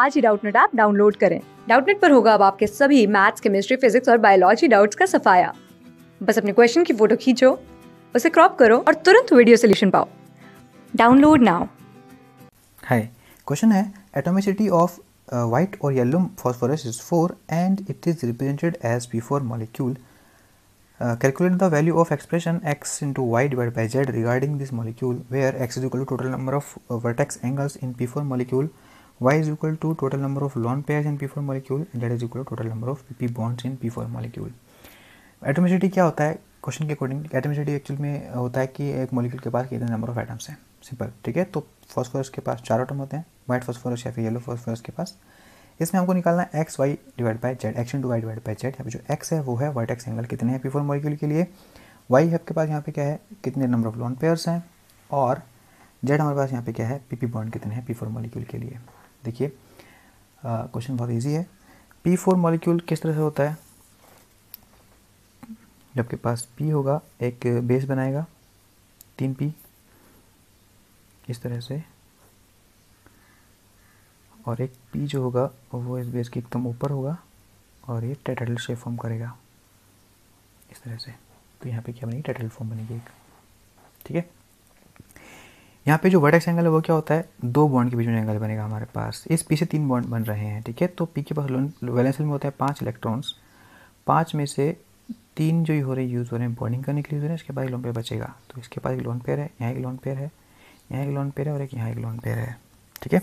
आज ही Doubtnut app download करें डाउटनेट पर होगा अब आपके सभी मैथ्स केमिस्ट्री फिजिक्स और बायोलॉजी डाउट्स का सफाया बस अपने क्वेश्चन की फोटो खींचो उसे क्रॉप करो और तुरंत वीडियो सोल्यूशन पाओ डाउनलोड नाउ हाय क्वेश्चन है एटोमिसिटी ऑफ वाइट और yellow phosphorus is four and it is represented as P four molecule calculate the value of expression x into y divided by z regarding this molecule where x is equal to total number of uh, vertex angles in p4 molecule y is equal to total number of lone pairs in p4 molecule and that is equal to total number of bonds bonds in p4 molecule atomicity क्या होता है question के according atomicity actual में होता है कि एक molecule के पास कितने नंबर ऑफ एटम्स हैं सिंपल ठीक है तो फॉस्फोरस के पास चार एटम होते हैं वाइट फॉस्फोरस या फिर येलो फॉस्फोरस के पास इसमें हमको निकालना है x y divide by z x into y divide by z यहाँ पे जो एक्स है वो है वाइट एक्स एंगल कितने हैं पी फोर मॉलिक्यूल के लिए वाई आपके पास यहाँ पे क्या है कितने नंबर ऑफ लॉन पेयर्स हैं और जेड हमारे पास यहाँ पे क्या है पी पी बॉन्ड कितने हैं पी फोर मॉलिक्यूल के लिए देखिए क्वेश्चन बहुत इजी है पी फोर मॉलिक्यूल किस तरह से होता है जब के पास पी होगा एक बेस बनाएगा तीन पी इस तरह से और एक पी जो होगा वो इस बेस के एकदम ऊपर होगा और ये टेटल शेप फॉर्म करेगा इस तरह से तो यहाँ पे क्या बनेगी टेटल फॉर्म बनेगी एक ठीक है यहाँ पे जो वर्टेक्स एंगल है वो क्या होता है दो बॉन्ड के बीच में एंगल बनेगा हमारे पास इस पी से तीन बॉन्ड बन रहे हैं ठीक है तो पी के पास वैलेंस में होता है पाँच इलेक्ट्रॉन्स पाँच में से तीन जो हो रहे यूज़ हो रहे हैं बॉन्डिंग करने के लिए यूज़ हो रहे हैं इसके बाद लोन पेयर बचेगा तो इसके पास एक लोन पेयर है यहाँ एक लोन पेयर है यहाँ एक लोन पेयर है और एक यहाँ एक लोन पेयर है ठीक है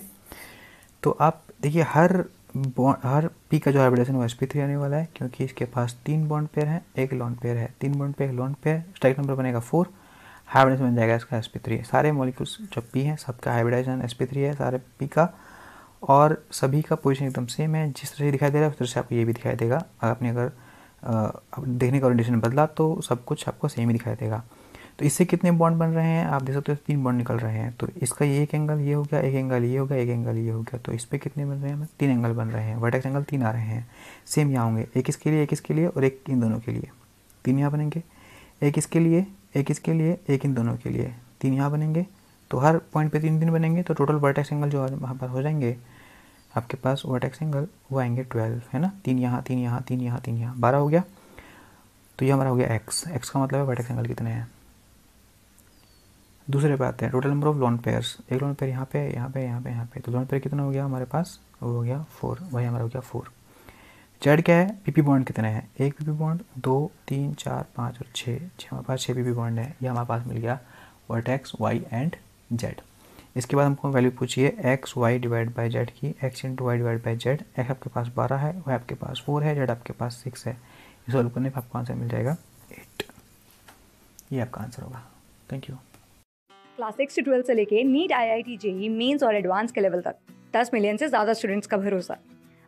तो आप देखिए हर बॉन्ड हर पी का जो हाइब्रिडेशन वो एस थ्री आने वाला है क्योंकि इसके पास तीन बॉन्ड पेयर हैं एक लॉन पेयर है तीन बॉन्ड पेयर एक लॉन पेयर स्ट्राइक नंबर बनेगा फोर हाइब्रिडाइज बन जाएगा इसका sp3 सारे मॉलिक्यूल्स जो पी है सबका हाइब्रिडाइजेशन sp3 है सारे पी का और सभी का पोजीशन एकदम सेम है जिस तरह से दिखाई दे रहा है उस तरह से आपको ये भी दिखाई देगा अगर आपने अगर देखने का ओरिएंटेशन बदला तो सब कुछ आपको सेम ही दिखाई देगा तो इससे कितने बॉन्ड बन रहे हैं आप देख सकते हो तो तीन बॉन्ड निकल रहे हैं तो इसका ये एक एंगल ये हो गया एक एंगल ये हो गया एक एंगल ये हो गया तो इस पर कितने बन रहे हैं तीन एंगल बन रहे हैं वर्टेक्स एंगल तीन आ रहे हैं सेम यहाँ होंगे एक इसके लिए एक इसके लिए और एक इन दोनों के लिए तीन यहाँ बनेंगे एक इसके लिए एक इसके लिए एक इन दोनों के लिए तीन यहाँ बनेंगे तो हर पॉइंट पे तीन तीन बनेंगे तो टोटल वर्टेक्स एंगल जो वहाँ पर हो जाएंगे आपके पास वर्टेक्स एंगल वो आएंगे ट्वेल्व है ना तीन यहाँ तीन यहाँ तीन यहाँ तीन यहाँ बारह हो गया तो ये हमारा हो गया एक्स एक्स का मतलब है वर्टेक्स एंगल कितने हैं दूसरे पे आते हैं total number of lone pairs एक लॉन पेयर यहाँ पे यहाँ पे यहाँ पे यहाँ पे तो लॉन पेयर कितना हो गया हमारे पास वो हो गया फोर वही हमारा हो गया फोर जेड क्या है पीपी बॉन्ड कितने हैं एक पीपी बॉन्ड दो तीन चार पाँच और छः छः हमारे पास छः पीपी बॉन्ड है ये हमारे पास मिल गया वर्टेक्स वाई एंड जेड इसके बाद हमको वैल्यू पूछिए x y divide by z की x into y divide by z x आपके पास बारह है वाई आपके पास फोर है जेड आपके पास सिक्स है इस सॉल्व करने पर आपको आंसर मिल जाएगा एट ये आपका आंसर होगा थैंक यू क्लास सिक्स से ट्वेल्थ से लेके NEET I I T JEE mains और एडवांस के लेवल तक दस मिलियन से ज़्यादा स्टूडेंट्स का भरोसा